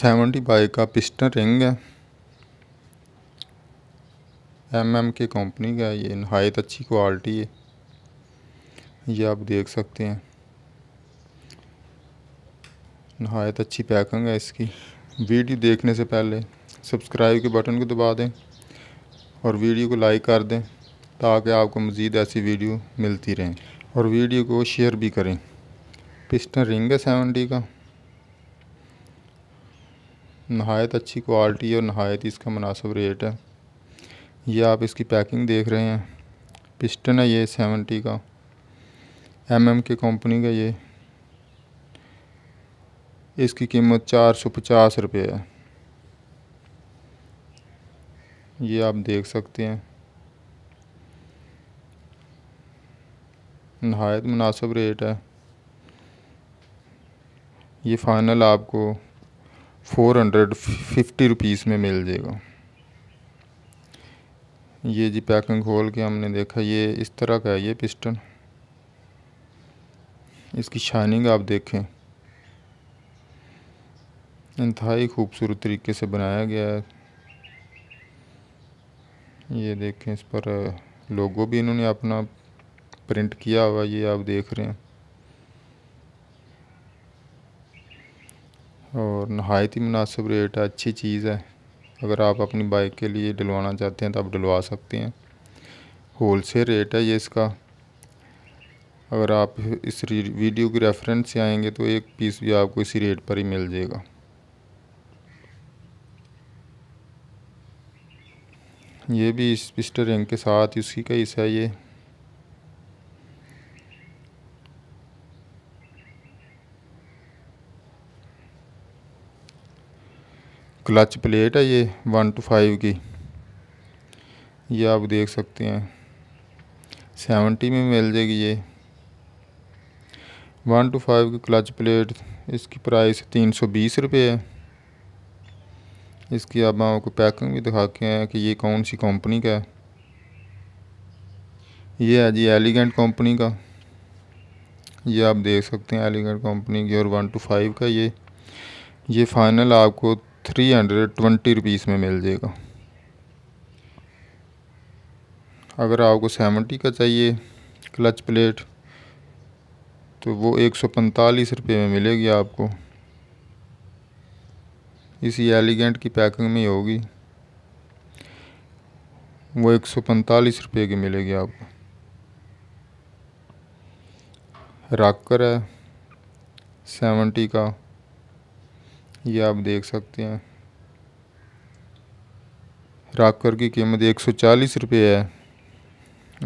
seventy बाई का piston ring है एम एम के कंपनी का ये नहायत अच्छी क्वालिटी है ये आप देख सकते हैं नहायत अच्छी पैकिंग है इसकी वीडियो देखने से पहले सब्सक्राइब के बटन को दबा दें और वीडियो को लाइक कर दें ताकि आपको मज़ीद ऐसी वीडियो मिलती रहें और वीडियो को शेयर भी करें पिस्टन रिंग है सेवेंटी का नहायत अच्छी क्वालिटी और नहायत इसका मुनासब रेट है यह आप इसकी पैकिंग देख रहे हैं पिस्टन है ये सेवेंटी का एम एम के कंपनी का ये इसकी कीमत चार सौ पचास रुपये है ये आप देख सकते हैं नहायत मुनासब रेट है ये फ़ाइनल आपको फोर हंड्रेड फिफ्टी रुपीज़ में मिल जाएगा ये जी पैकिंग खोल के हमने देखा ये इस तरह का है ये पिस्टन इसकी शाइनिंग आप देखें इंतहाई खूबसूरत तरीके से बनाया गया है ये देखें इस पर लोगो भी इन्होंने अपना प्रिंट किया हुआ ये आप देख रहे हैं और नहायत ही मुनासिब रेट है अच्छी चीज़ है अगर आप अपनी बाइक के लिए डलवाना चाहते हैं तो आप डलवा सकते हैं होल सेल रेट है ये इसका अगर आप इस वीडियो की रेफरेंस से आएंगे तो एक पीस भी आपको इसी रेट पर ही मिल जाएगा ये भी इस पिस्टर रिंग के साथ उसी का हिस्सा है ये क्लच प्लेट है ये वन टू फाइव की ये आप देख सकते हैं सेवेंटी में मिल जाएगी ये वन टू फाइव की क्लच प्लेट इसकी प्राइस तीन सौ बीस रुपये है इसकी अब आपको पैकिंग भी दिखा के हैं कि ये कौन सी कंपनी का है ये है जी एलिगेंट कंपनी का ये आप देख सकते हैं एलिगेंट कंपनी की और वन टू फाइव का ये ये फ़ाइनल आपको थ्री हंड्रेड ट्वेंटी रुपीज़ में मिल जाएगा अगर आपको सेवेंटी का चाहिए क्लच प्लेट तो वो एक सौ पैंतालीस रुपये में मिलेगी आपको इसी एलिगेंट की पैकिंग में होगी वो एक सौ पैंतालीस रुपये की मिलेगी आपको राकर है सेवेंटी का ये आप देख सकते हैं राकर की कीमत एक सौ चालीस रुपये है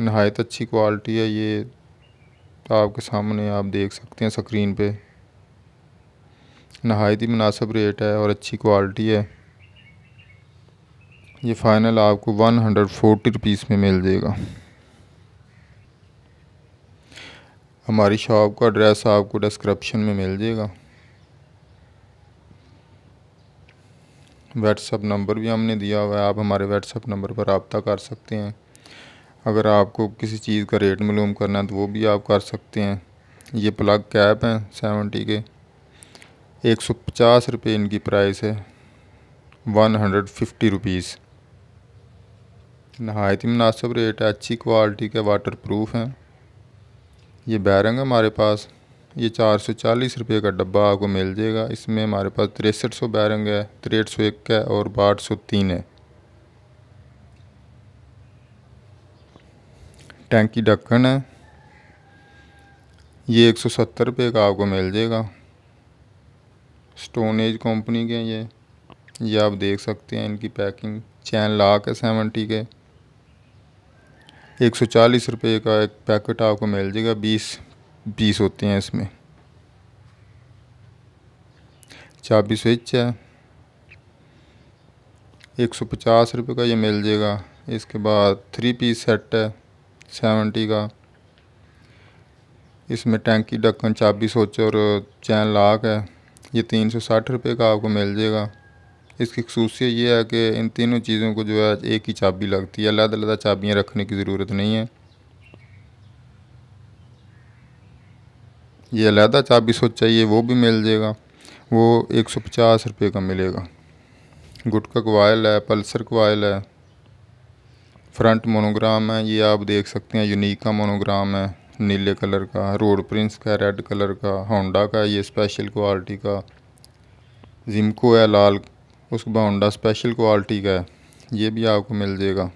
नहायत अच्छी क्वालिटी है ये तो आपके सामने आप देख सकते हैं स्क्रीन पे नहायत ही मुनासब रेट है और अच्छी क्वालिटी है ये फ़ाइनल आपको वन हंड्रेड फोर्टी रुपीज़ में मिल जाएगा हमारी शॉप का एड्रेस आपको डिस्क्रिप्शन में मिल जाएगा व्हाट्सअप नंबर भी हमने दिया हुआ है आप हमारे व्हाट्सअप नंबर पर रबता कर सकते हैं अगर आपको किसी चीज़ का रेट मालूम करना है तो वो भी आप कर सकते हैं ये प्लग कैप हैं सेवेंटी के एक सौ पचास रुपये इनकी प्राइस है वन हंड्रेड फिफ्टी रुपीज़ नहायत ही मुनासिब रेट है अच्छी क्वालिटी के वाटर प्रूफ हैं ये बैरंग हमारे पास ये चार सौ चालीस रुपये का डब्बा आपको मिल जाएगा इसमें हमारे पास तिरसठ सौ बैरंग है तिरठ सौ एक है और बाहठ सौ तीन है टैंकी ढक्कन है ये एक सौ सत्तर रुपये का आपको मिल जाएगा स्टोन एज कंपनी के हैं ये ये आप देख सकते हैं इनकी पैकिंग चैन लाख है सेवेंटी के एक सौ चालीस रुपये का एक पैकेट आपको मिल जाएगा बीस बीस होते हैं इसमें चार बीस है एक सौ पचास रुपये का ये मिल जाएगा इसके बाद थ्री पीस सेट है सेवेंटी का इसमें टैंकी ढक्कन चाबी सोच और चैन लाख है ये तीन सौ साठ रुपये का आपको मिल जाएगा इसकी खसूसियत ये है कि इन तीनों चीज़ों को जो है एक ही चाबी लगती है अलग अलग चाबियाँ रखने की ज़रूरत नहीं है ये अलहदा चाबी सौ चाहिए वो भी मिल जाएगा वो एक सौ पचास रुपये का मिलेगा गुटका कोयल है पल्सर कोयल है फ्रंट मोनोग्राम है ये आप देख सकते हैं यूनिक का मोनोग्राम है नीले कलर का रोड प्रिंस का रेड कलर का होंडा का ये स्पेशल क्वालिटी का जिमको है लाल उसके बाद होंडा स्पेशल क्वालिटी का है ये भी आपको मिल जाएगा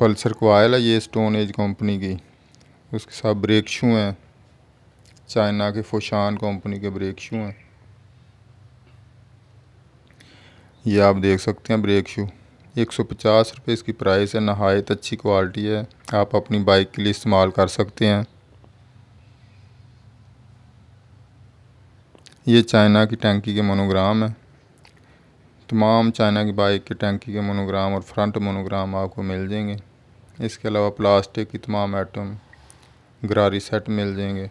पल्सर कोयल है ये स्टोन एज कंपनी की उसके साथ ब्रेक शू हैं चाइना के फोशान कंपनी के ब्रेक शू हैं ये आप देख सकते हैं ब्रेक शू एक सौ पचास रुपये इसकी प्राइस है नहायत अच्छी क्वालिटी है आप अपनी बाइक के लिए इस्तेमाल कर सकते हैं ये चाइना की टैंकी के मोनोग्राम है तमाम चाइना की बाइक के टैंकी के मोनोग्राम और फ्रंट मोनोग्राम आपको मिल जाएंगे इसके अलावा प्लास्टिक की तमाम आइटम गरारी सेट मिल जाएंगे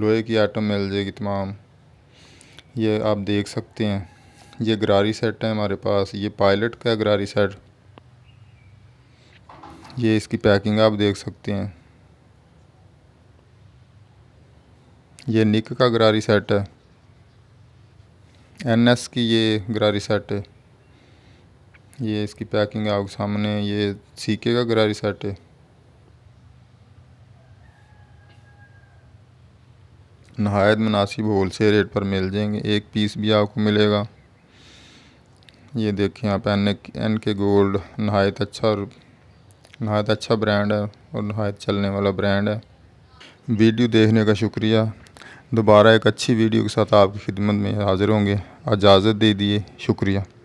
लोहे की आइटम मिल जाएगी तमाम ये आप देख सकते हैं ये गरारी सेट है हमारे पास ये पायलट का गरारी सेट ये इसकी पैकिंग आप देख सकते हैं ये निक का गरारी सेट है एन एस की ये गरारी सेट है ये इसकी पैकिंग आपके सामने ये सीके का गरारी सेट है नहायत मुनासिब होल सेल रेट पर मिल जाएंगे एक पीस भी आपको मिलेगा ये देखिए आप एन एन के गोल्ड नहायत अच्छा नहायत अच्छा ब्रांड है और नहायत चलने वाला ब्रांड है वीडियो देखने का शुक्रिया दोबारा एक अच्छी वीडियो के साथ आपकी खिदमत में हाज़िर होंगे इजाज़त दे दिए शुक्रिया